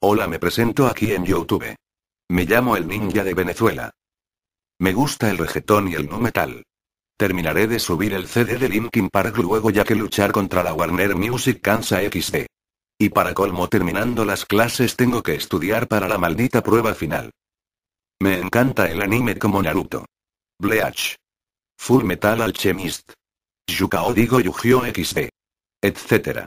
Hola, me presento aquí en YouTube. Me llamo el ninja de Venezuela. Me gusta el regetón y el nu metal. Terminaré de subir el CD de Linkin Park luego ya que luchar contra la Warner Music cansa XD. Y para colmo terminando las clases tengo que estudiar para la maldita prueba final. Me encanta el anime como Naruto. Bleach. Full Metal Alchemist. Yukao digo yu gi XD. Etcétera.